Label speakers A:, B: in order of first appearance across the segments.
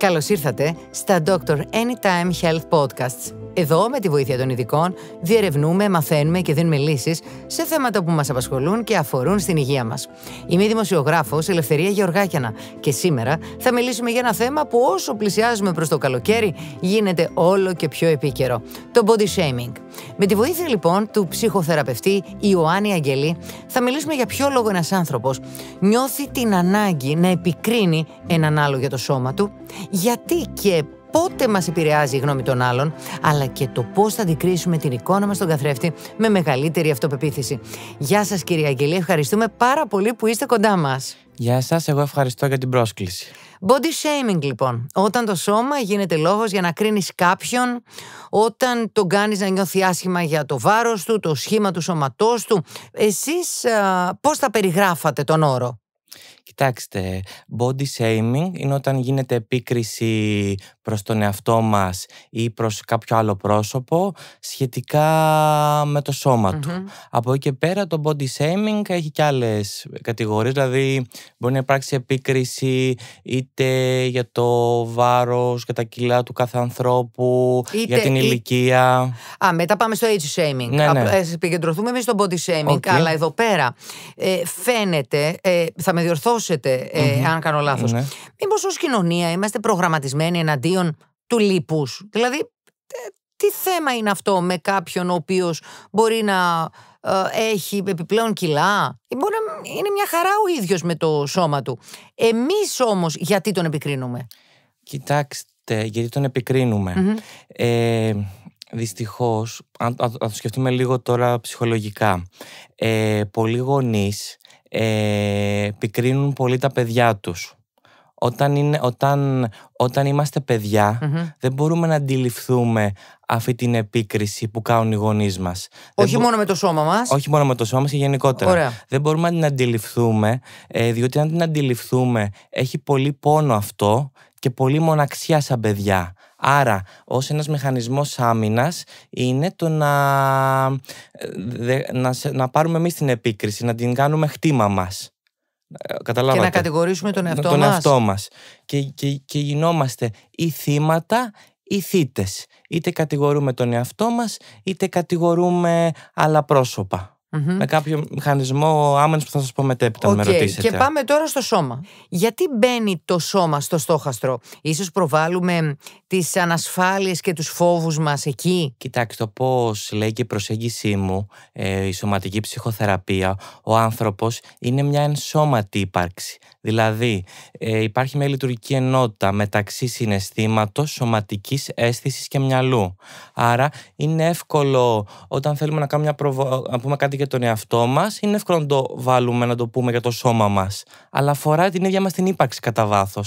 A: Καλώς ήρθατε στα Dr. Anytime Health Podcasts. Εδώ, με τη βοήθεια των ειδικών, διερευνούμε, μαθαίνουμε και δίνουμε λύσεις σε θέματα που μας απασχολούν και αφορούν στην υγεία μας. Είμαι δημοσιογράφος Ελευθερία Γεωργάκιανα και σήμερα θα μιλήσουμε για ένα θέμα που όσο πλησιάζουμε προς το καλοκαίρι γίνεται όλο και πιο επίκαιρο: το body shaming. Με τη βοήθεια λοιπόν του ψυχοθεραπευτή Ιωάννη Αγγελή, θα μιλήσουμε για ποιο λόγο ένας άνθρωπος νιώθει την ανάγκη να επικρίνει έναν άλλο για το σώμα του, γιατί και πότε μας επηρεάζει η γνώμη των άλλων, αλλά και το πώς θα αντικρίσουμε την εικόνα μας στον καθρέφτη με μεγαλύτερη αυτοπεποίθηση. Γεια σας κύριε Αγγελή, ευχαριστούμε πάρα πολύ που είστε κοντά μας.
B: Γεια σας, εγώ ευχαριστώ για την πρόσκληση.
A: Body shaming λοιπόν, όταν το σώμα γίνεται λόγος για να κρίνεις κάποιον, όταν τον κάνεις να νιώθει άσχημα για το βάρος του, το σχήμα του σώματός του, Εσείς πώς θα περιγράφατε τον όρο.
B: Κοιτάξτε, body shaming είναι όταν γίνεται επίκριση προς τον εαυτό μας ή προς κάποιο άλλο πρόσωπο σχετικά με το σωμα του. Από εκεί και πέρα το body shaming έχει και άλλες κατηγορίες, δηλαδή μπορεί να υπάρξει επίκριση είτε για το βάρος και τα κιλά του κάθε ανθρώπου, για την ηλικία.
A: Α, μετά πάμε στο age shaming. Ναι, ναι. Επικεντρωθούμε εμείς στο body shaming, αλλά εδώ πέρα ε, φαίνεται, ε, θα με διορθώσετε ε, αν κάνω λάθος. Ναι. Μήπως κοινωνία είμαστε προγραμματισμένοι εναντίον του λύπου. Δηλαδή, ε, τι θέμα είναι αυτό με κάποιον ο οποίος μπορεί να ε, έχει επιπλέον κιλά. Μπορεί να είναι μια χαρά ο ίδιος με το σώμα του. Εμείς όμως, γιατί τον επικρίνουμε.
B: Κοιτάξτε, γιατί τον επικρινουμε Δυστυχώς, αν, αν το σκεφτούμε λίγο τώρα ψυχολογικά, πολλοί γονείς ε, πικρίνουν πολύ τα παιδιά τους. Όταν, είναι, όταν, όταν είμαστε δεν μπορούμε να αντιληφθούμε αυτή την επίκριση που κάνουν οι γονείς μας. Όχι μόνο
A: με το σώμα μας. Όχι
B: μόνο με το σώμα μας και γενικότερα. Δεν μπορούμε να την αντιληφθούμε, ε, διότι αν την αντιληφθούμε, έχει πολύ πόνο αυτό και πολύ μοναξιά σαν παιδιά. Άρα, ως ένας μηχανισμός Άμυνας είναι το να, ε, να, πάρουμε εμείς την επίκριση, να την κάνουμε χτίμα μας. Ε, καταλάβατε. Και να
A: κατηγορήσουμε τον εαυτό, τον εαυτό
B: μας. Και, και, και γινόμαστε ή θύματα ή θύτες. Είτε κατηγορούμε τον εαυτό μας, είτε κατηγορούμε άλλα πρόσωπα. Mm-hmm. με κάποιο μηχανισμό άμενος που θα σας πω μετέπειτα, okay. με ρωτήσετε. Και πάμε
A: τώρα στο σώμα. Γιατί μπαίνει το σώμα στο στόχαστρο, ίσως προβάλλουμε τις ανασφάλειες και τους φόβους μας εκεί.
B: Κοιτάξτε, πως λέει και η προσέγγιση μου, ε, η σωματική ψυχοθεραπεία, ο άνθρωπος είναι μια ενσώματη ύπαρξη. Δηλαδή, ε, υπάρχει μια λειτουργική ενότητα μεταξύ συναισθήματος, σωματικής αίσθησης και μυαλού. Άρα, είναι εύκολο όταν θέλουμε να κάνουμε μια προβο... να πούμε κάτι για τον εαυτό μας, είναι εύκολο να το βάλουμε να το πούμε για το σώμα μας. Αλλά αφορά την ίδια μας την ύπαρξη κατά βάθος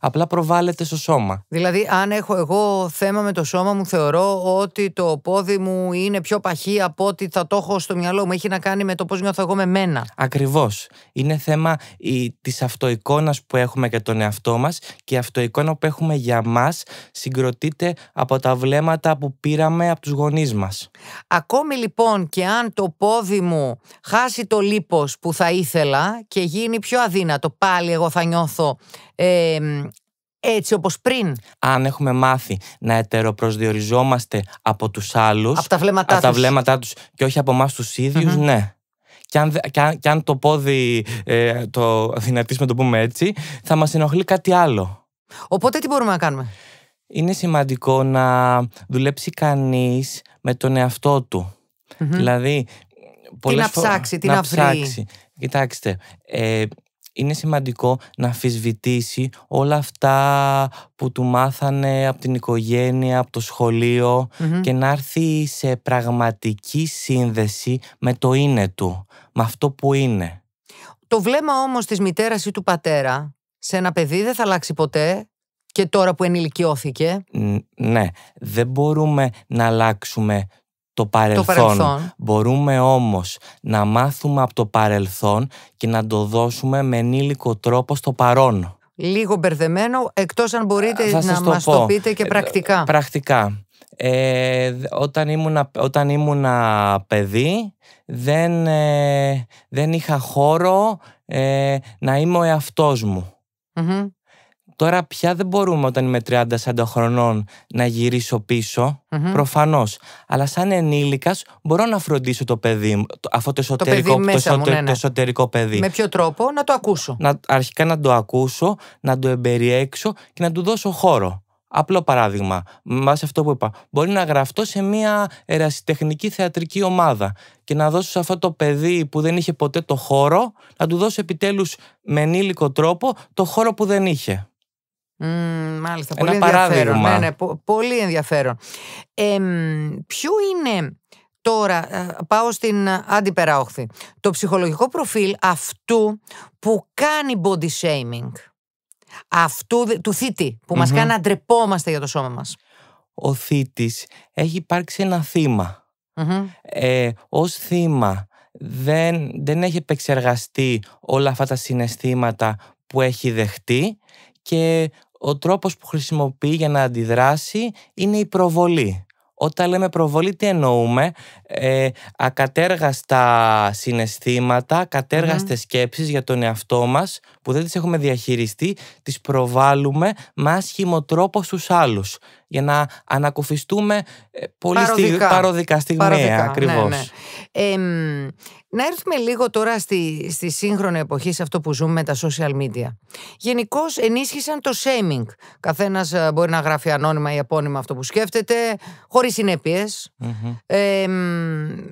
B: απλά προβάλλεται στο σώμα.
A: Δηλαδή, αν έχω εγώ θέμα με το σώμα μου, θεωρώ ότι το πόδι μου είναι πιο παχύ από ότι θα το έχω στο μυαλό μου. Έχει να κάνει με το πώς νιώθω εγώ με μένα.
B: Ακριβώς. Είναι θέμα της αυτοεικόνας που έχουμε για τον εαυτό μας και η αυτοεικόνα που έχουμε για μας συγκροτείται από τα βλέμματα που πήραμε από τους γονείς μας. Ακόμη λοιπόν και αν το πόδι μου χάσει το λίπος που
A: θα ήθελα και γίνει πιο αδύνατο, πάλι εγώ θα νιώθω ε,
B: έτσι όπως πριν. Αν έχουμε μάθει να ετεροπροσδιοριζόμαστε από τους άλλους, από τα βλέμματά, από τους. τα βλέμματά τους και όχι από εμάς τους ιδιους ναι. Και αν, το πόδι ε, το δυνατήσουμε να το πούμε έτσι, θα μας ενοχλεί κάτι άλλο. Οπότε τι μπορούμε να κάνουμε. Είναι σημαντικό να δουλέψει κανείς με τον εαυτό του. Mm-hmm. Δηλαδή, τι να ψάξει, τι να, να Ψάξει. Κοιτάξτε, ε, είναι σημαντικό να αφισβητήσει όλα αυτά που του μάθανε από την οικογένεια, από το σχολειο και να έρθει σε πραγματική σύνδεση με το είναι του, με αυτό που είναι.
A: Το βλέμμα όμως της μητέρας ή του πατέρα σε ένα παιδί δεν θα αλλάξει ποτέ και τώρα που ενηλικιώθηκε.
B: Ναι, δεν μπορούμε να αλλάξουμε το παρελθόν. Μπορούμε όμως να μάθουμε από το παρελθόν και να το δώσουμε με ενήλικο τρόπο στο παρόν.
A: Λίγο μπερδεμένο, εκτός αν μπορείτε ε, να μας το πείτε και ε, πρακτικά.
B: Πρακτικά. Ε, όταν, ήμουνα, όταν παιδί δεν, δεν είχα χώρο να είμαι ο εαυτός μου. Τώρα πια δεν μπορούμε όταν είμαι 30-40 χρονών να γυρίσω πίσω, προφανώς. Αλλά σαν ενήλικας μπορώ να φροντίσω το παιδί μου, αυτό το εσωτερικό, το, παιδί το, ναι, ναι. το εσωτερικό παιδί. Με ποιο τρόπο να το ακούσω. Να, αρχικά να το ακούσω, να το εμπεριέξω και να του δώσω χώρο. Απλό παράδειγμα, βάσει αυτό που είπα. Μπορεί να γραφτώ σε μια ερασιτεχνική θεατρική ομάδα και να δώσω σε αυτό το παιδί που δεν είχε ποτέ το χώρο, να του δώσω επιτέλους με ενήλικο τρόπο το χώρο που δεν είχε
A: μάλιστα, ναι, ναι, πολύ ενδιαφέρον. πολύ ενδιαφέρον. Ε, ποιο είναι τώρα, ε, πάω στην ε, αντιπεράοχθη, το ψυχολογικό προφίλ αυτού που κάνει body shaming, αυτού του θήτη
B: που mm μας κάνει να ντρεπόμαστε για το σώμα μας. Ο θήτης έχει υπάρξει ένα θύμα. Ε, ως θύμα δεν, δεν έχει επεξεργαστεί όλα αυτά τα συναισθήματα που έχει δεχτεί και ο τρόπος που χρησιμοποιεί για να αντιδράσει είναι η προβολή. Όταν λέμε προβολή τι εννοούμε, ε, ακατέργαστα συναισθήματα, ακατέργαστες mm. σκέψεις για τον εαυτό μας που δεν τις έχουμε διαχειριστεί, τις προβάλλουμε με άσχημο τρόπο στους άλλους για να ανακουφιστούμε ε, πολύ παροδικά, παροδικά στιγμή ναι, ακριβώς. Ναι,
A: ναι. να έρθουμε λίγο τώρα στη, στη σύγχρονη εποχή σε αυτό που ζούμε με τα social media. Γενικώ ενίσχυσαν το shaming. Καθένας ε, μπορεί να γράφει ανώνυμα ή απόνυμα αυτό που σκέφτεται, χωρίς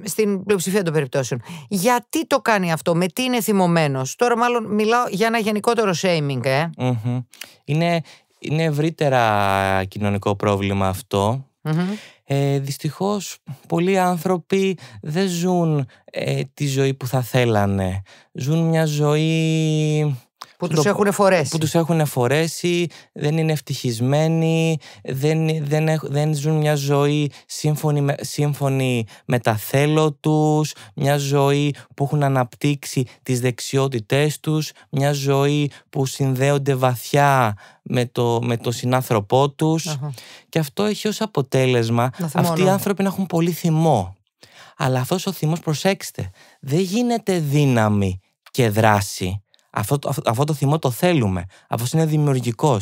A: στην πλειοψηφία των περιπτώσεων. Γιατί το κάνει αυτό, με τι είναι θυμωμένος. Τώρα μάλλον μιλάω για ένα γενικότερο shaming.
B: Ε. Είναι είναι ευρύτερα κοινωνικό πρόβλημα αυτό. Ε, δυστυχώς πολλοί άνθρωποι δεν ζουν ε, τη ζωή που θα θέλανε. Ζουν μια ζωή που του έχουν φορέσει. δεν είναι ευτυχισμένοι, δεν, δεν, δεν ζουν μια ζωή σύμφωνη με, σύμφωνη με τα θέλω τους, μια ζωή που έχουν αναπτύξει τις δεξιότητές τους, μια ζωή που συνδέονται βαθιά με το, με το συνάνθρωπό τους. Και αυτό έχει ως αποτέλεσμα αυτοί οι άνθρωποι να έχουν πολύ θυμό. Αλλά αυτός ο θυμός, προσέξτε, δεν γίνεται δύναμη και δράση. Αυτό, το θυμό το θέλουμε. Αυτός είναι δημιουργικός.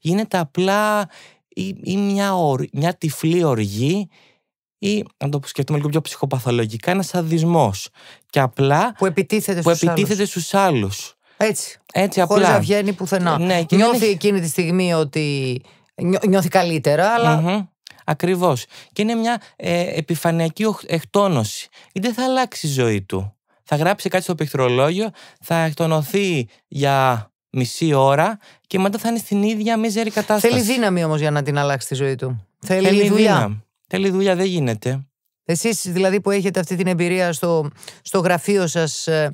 B: Γίνεται απλά ή, ή μια, ορ, μια τυφλή οργή ή, να το σκεφτούμε λίγο πιο ψυχοπαθολογικά, ένας αδισμό. Και απλά. που επιτίθεται που στους άλλους. άλλους.
A: Έτσι. Έτσι απλά. Χωρίς να βγαίνει πουθενά. Ε, ναι, νιώθει εκείνη τη στιγμή ότι νιώθει καλύτερα, αλλά.
B: Ακριβώς. Και είναι μια ε, επιφανειακή εκτόνωση. Δεν θα αλλάξει η ζωή του θα γράψει κάτι στο πληκτρολόγιο, θα εκτονωθεί για μισή ώρα και μετά θα είναι στην ίδια μίζερη κατάσταση. Θέλει
A: δύναμη όμως για να την αλλάξει τη ζωή του. Θέλει, Θέλει δουλειά.
B: Θέλει δουλειά, δεν γίνεται.
A: Εσείς δηλαδή που έχετε αυτή την εμπειρία στο, στο γραφείο σας. Ε,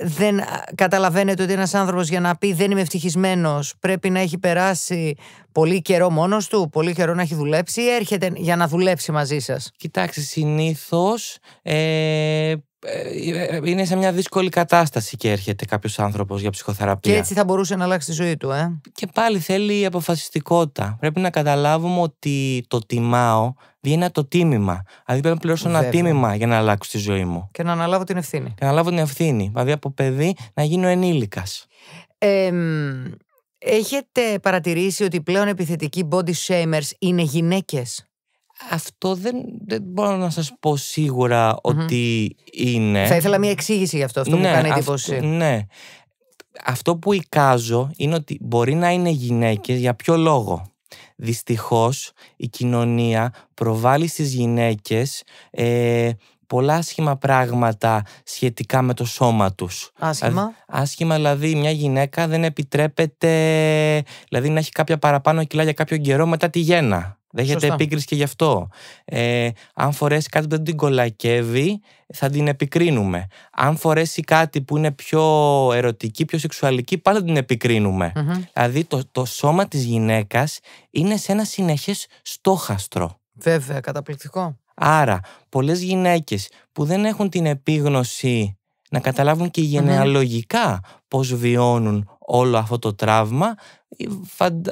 A: δεν καταλαβαίνετε ότι ένας άνθρωπος για να πει δεν είμαι ευτυχισμένος πρέπει να έχει περάσει πολύ καιρό μόνος του, πολύ καιρό να έχει δουλέψει ή έρχεται για να δουλέψει μαζί σας.
B: Κοιτάξτε, συνήθως ε, ε είναι σε μια δύσκολη κατάσταση και έρχεται κάποιος άνθρωπος για ψυχοθεραπεία. Και έτσι θα μπορούσε να αλλάξει τη ζωή του, ε. Και πάλι θέλει αποφασιστικότητα. Πρέπει να καταλάβουμε ότι το τιμάω είναι το τίμημα. Δηλαδή πρέπει να πληρώσω ένα τίμημα για να αλλάξω τη ζωή μου.
A: Και να αναλάβω την ευθύνη. Και
B: να αναλάβω την ευθύνη. Δηλαδή από παιδί να γίνω ενήλικας.
A: έχετε παρατηρήσει ότι πλέον επιθετικοί body shamers είναι γυναίκες.
B: Αυτό δεν, μπορώ να σας πω σιγουρα ότι είναι. Θα ήθελα
A: μια εξήγηση γι' αυτό. Αυτό ναι, κάνει εντύπωση. Αυτό,
B: ναι. Αυτό που εικάζω είναι ότι μπορεί να είναι γυναίκες για ποιο λόγο δυστυχώς η κοινωνία προβάλλει στις γυναίκες ε, πολλά άσχημα πράγματα σχετικά με το σώμα τους. Άσχημα. Άσχημα, δηλαδή μια γυναίκα δεν επιτρέπεται δηλαδή να έχει κάποια παραπάνω κιλά για κάποιο καιρό μετά τη γέννα. Δέχεται επίκριση και γι' αυτό. Ε, αν φορέσει κάτι που δεν την κολακεύει, θα την επικρίνουμε. Αν φορέσει κάτι που είναι πιο ερωτική, πιο σεξουαλική, πάλι την επικρινουμε Δηλαδή το, το σώμα της γυναίκας είναι σε ένα συνεχές στόχαστρο.
A: Βέβαια, καταπληκτικό.
B: Άρα, πολλές γυναίκες που δεν έχουν την επίγνωση να καταλάβουν και γενεαλογικά πώς βιώνουν όλο αυτό το τραύμα ε,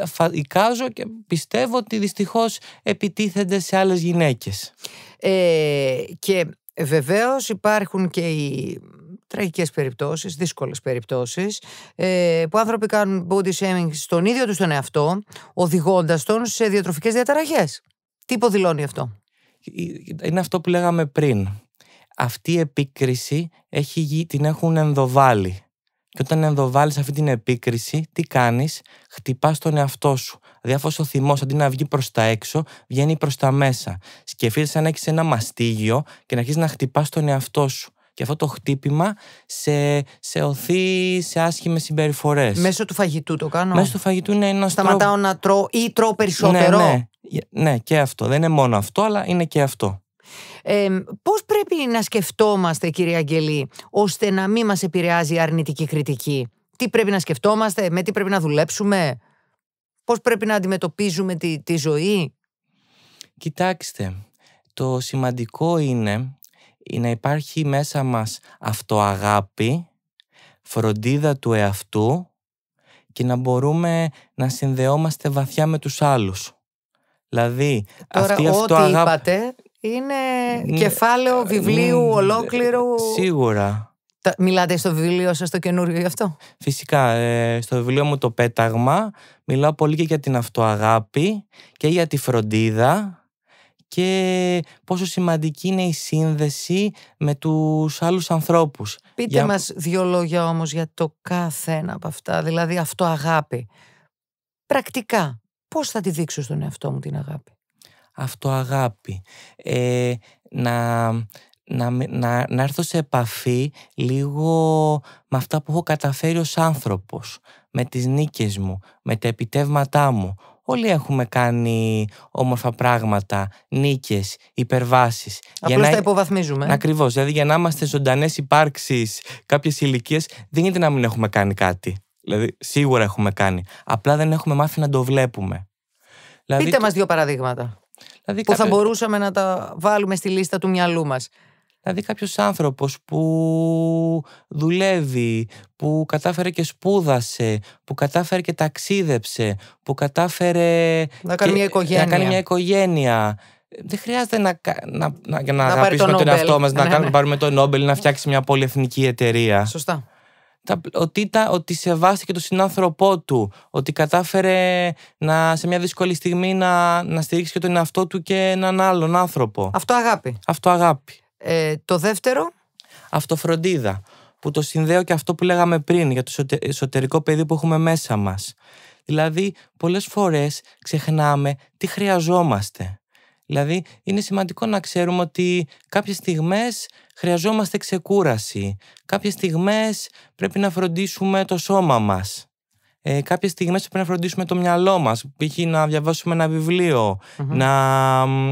B: φαντικάζω και πιστεύω ότι δυστυχώς επιτίθενται σε άλλες γυναίκες
A: ε, και βεβαίως υπάρχουν και οι τραγικές περιπτώσεις, δύσκολες περιπτώσεις ε, που άνθρωποι κάνουν body shaming στον ίδιο τους τον εαυτό
B: οδηγώντας τον σε διατροφικές διαταραχές τι υποδηλώνει αυτό ε, ε, είναι αυτό που λέγαμε πριν αυτή η επίκριση έχει, την έχουν ενδοβάλει. Και όταν ενδοβάλεις αυτή την επίκριση, τι κάνεις, χτυπάς τον εαυτό σου. Δηλαδή, ο θυμός αντί να βγει προς τα έξω, βγαίνει προς τα μέσα. Σκεφτείτε σαν να έχεις ένα μαστίγιο και να αρχίσεις να χτυπάς τον εαυτό σου. Και αυτό το χτύπημα σε, σε οθεί σε άσχημες συμπεριφορές. Μέσω του φαγητού το κάνω. Μέσω του φαγητού ναι, είναι ένα Σταματάω να τρώω ή τρώω ναι, περισσότερο. Ναι, ναι, ναι, και αυτό. Δεν είναι μόνο αυτό, αλλά είναι και αυτό.
A: Ε, πώς πρέπει να σκεφτόμαστε κύριε Αγγελή ώστε να μην μας επηρεάζει η αρνητική κριτική. Τι πρέπει να σκεφτόμαστε, με τι πρέπει να δουλέψουμε, πώς
B: πρέπει να αντιμετωπίζουμε τη, τη ζωή. Κοιτάξτε, το σημαντικό είναι ε, να υπάρχει μέσα μας αυτοαγάπη, φροντίδα του εαυτού και να μπορούμε να συνδεόμαστε βαθιά με τους άλλους. Δηλαδή, Τώρα, αυτή ό,τι είπατε
A: είναι κεφάλαιο ε, βιβλίου ολόκληρου.
B: Σίγουρα.
A: Μιλάτε στο βιβλίο
B: σας το καινούριο γι' αυτό. Φυσικά. Ε, στο βιβλίο μου το πέταγμα μιλάω πολύ και για την αυτοαγάπη και για τη φροντίδα και πόσο σημαντική είναι η σύνδεση με τους άλλους ανθρώπους. Πείτε για... μας
A: δύο λόγια όμως για το κάθε ένα από αυτά, δηλαδή αυτοαγάπη. Πρακτικά, πώς θα τη δείξω στον εαυτό μου την αγάπη
B: αυτοαγάπη, ε, να, να, να, έρθω σε επαφή λίγο με αυτά που έχω καταφέρει ως άνθρωπος, με τις νίκες μου, με τα επιτεύγματά μου. Όλοι έχουμε κάνει όμορφα πράγματα, νίκες, υπερβάσεις. Απλώς για να... τα
A: υποβαθμίζουμε.
B: Ακριβώς, δηλαδή για να είμαστε ζωντανές υπάρξεις κάποιες ηλικίες, δεν είναι να μην έχουμε κάνει κάτι. Δηλαδή σίγουρα έχουμε κάνει, απλά δεν έχουμε μάθει να το βλέπουμε. Δηλαδή... Πείτε μας
A: δύο παραδείγματα. Δηλαδή, που θα μπορούσαμε να τα βάλουμε στη
B: λίστα του μυαλού μας. Δηλαδή κάποιος άνθρωπος που δουλεύει, που κατάφερε και σπούδασε, που κατάφερε και ταξίδεψε, που κατάφερε να κάνει, μια, οικογένεια. να κάνει μια οικογένεια. Ε, δεν χρειάζεται να, να, να, να, να αγαπήσουμε τον εαυτό μας, ναι, να πάρουμε τον Νόμπελ, να φτιάξει μια πολυεθνική εταιρεία. Σωστά ότι, τα, ότι σεβάστηκε τον συνάνθρωπό του, ότι κατάφερε να, σε μια δύσκολη στιγμή να, να στηρίξει και τον εαυτό του και έναν άλλον άνθρωπο. Αυτό αγάπη. Αυτό αγάπη. Ε, το δεύτερο. Αυτοφροντίδα. Που το συνδέω και αυτό που λέγαμε πριν για το εσωτερικό παιδί που έχουμε μέσα μας. Δηλαδή, πολλές φορές ξεχνάμε τι χρειαζόμαστε. Δηλαδή, είναι σημαντικό να ξέρουμε ότι κάποιες στιγμές χρειαζόμαστε ξεκούραση. Κάποιες στιγμές πρέπει να φροντίσουμε το σώμα μας. Ε, κάποιες στιγμές πρέπει να φροντίσουμε το μυαλό μας. Π.χ. να διαβάσουμε ένα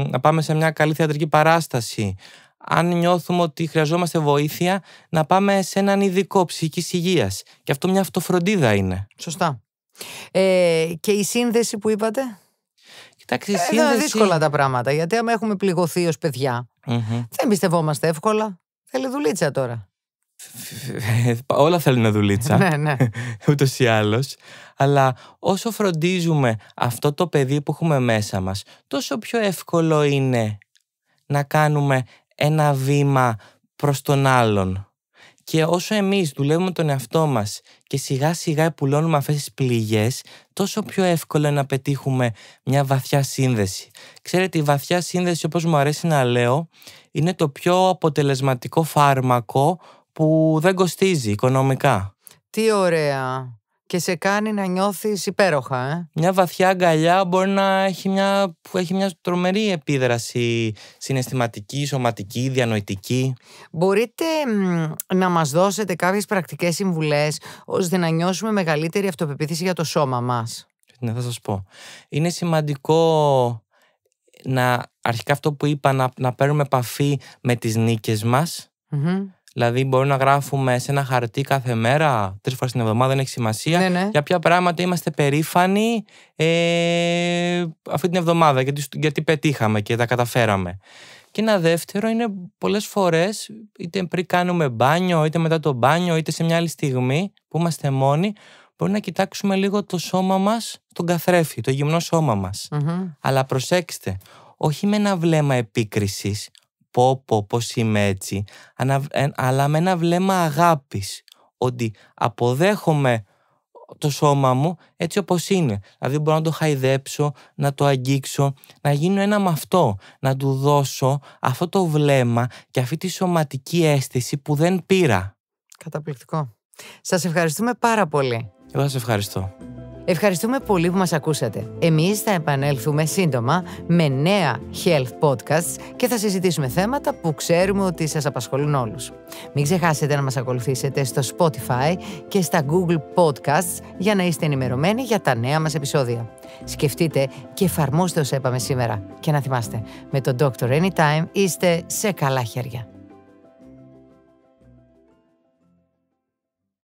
B: να, πάμε σε μια καλή θεατρική παράσταση. Αν νιώθουμε ότι χρειαζόμαστε βοήθεια, να πάμε σε έναν ειδικό ψυχικής υγείας. Και αυτό μια αυτοφροντίδα είναι.
A: Σωστά. Ε, και η σύνδεση που είπατε... Κοιτάξτε, ε, Είναι δύσκολα τα πράγματα. Γιατί άμα έχουμε πληγωθεί ως παιδιά, mm-hmm. δεν πιστευόμαστε εύκολα. Θέλει δουλίτσα τώρα.
B: Όλα θέλουν δουλίτσα. ναι, ναι. Ούτως ή άλλως. Αλλά όσο φροντίζουμε αυτό το παιδί που έχουμε μέσα μας, τόσο πιο εύκολο είναι να κάνουμε ένα βήμα προς τον άλλον. Και όσο εμείς δουλεύουμε τον εαυτό μας και σιγά σιγά επουλώνουμε αυτές τις πληγές, τόσο πιο εύκολο είναι να πετύχουμε μια βαθιά σύνδεση. Ξέρετε, η βαθιά σύνδεση, όπως μου αρέσει να λέω, είναι το πιο αποτελεσματικό φάρμακο που δεν κοστίζει οικονομικά.
A: Τι ωραία και σε κάνει να νιώθεις υπέροχα. Ε?
B: Μια βαθιά αγκαλιά μπορεί να έχει μια, που έχει μια τρομερή επίδραση συναισθηματική, σωματική, διανοητική.
A: Μπορείτε να μας δώσετε κάποιες πρακτικές συμβουλές ώστε να νιώσουμε μεγαλύτερη αυτοπεποίθηση για το σώμα μας.
B: Ναι, θα σας πω. Είναι σημαντικό να αρχικά αυτό που είπα να, παίρνουμε επαφή με τις νίκες μας. mm Δηλαδή, μπορούμε να γράφουμε σε ένα χαρτί κάθε μέρα, τρεις φορές την εβδομάδα, δεν έχει σημασία, ναι, ναι. για ποια πράγματα είμαστε περήφανοι ε, αυτή την εβδομάδα, γιατί, γιατί πετύχαμε και τα καταφέραμε. Και ένα δεύτερο είναι πολλές φορές, είτε πριν κάνουμε μπάνιο, είτε μετά το μπάνιο, είτε σε μια άλλη στιγμή που είμαστε μόνοι, μπορούμε να κοιτάξουμε λίγο το σώμα μας, τον καθρέφτη, το γυμνό σώμα μας. Αλλά προσέξτε, όχι με ένα βλέμμα επίκρισης, πω πω πως είμαι έτσι, ε, αλλά με ένα βλέμμα αγάπης, ότι αποδέχομαι το σώμα μου έτσι όπως είναι. Δηλαδή μπορώ να το χαϊδέψω, να το αγγίξω, να γίνω ένα με αυτό, να του δώσω αυτό το βλέμμα και αυτή τη σωματική αίσθηση που δεν πήρα.
A: Καταπληκτικό. Σας ευχαριστούμε πάρα πολύ.
B: Εγώ σας ευχαριστώ.
A: Ευχαριστούμε πολύ που μας ακούσατε. Εμείς θα επανέλθουμε σύντομα με νέα health podcasts και θα συζητήσουμε θέματα που ξέρουμε ότι σας απασχολούν όλους. Μην ξεχάσετε να μας ακολουθήσετε στο Spotify και στα Google Podcasts για να είστε ενημερωμένοι για τα νέα μας επεισόδια. Σκεφτείτε και εφαρμόστε όσα είπαμε σήμερα. Και να θυμάστε, με το Dr. Anytime είστε σε καλά χέρια.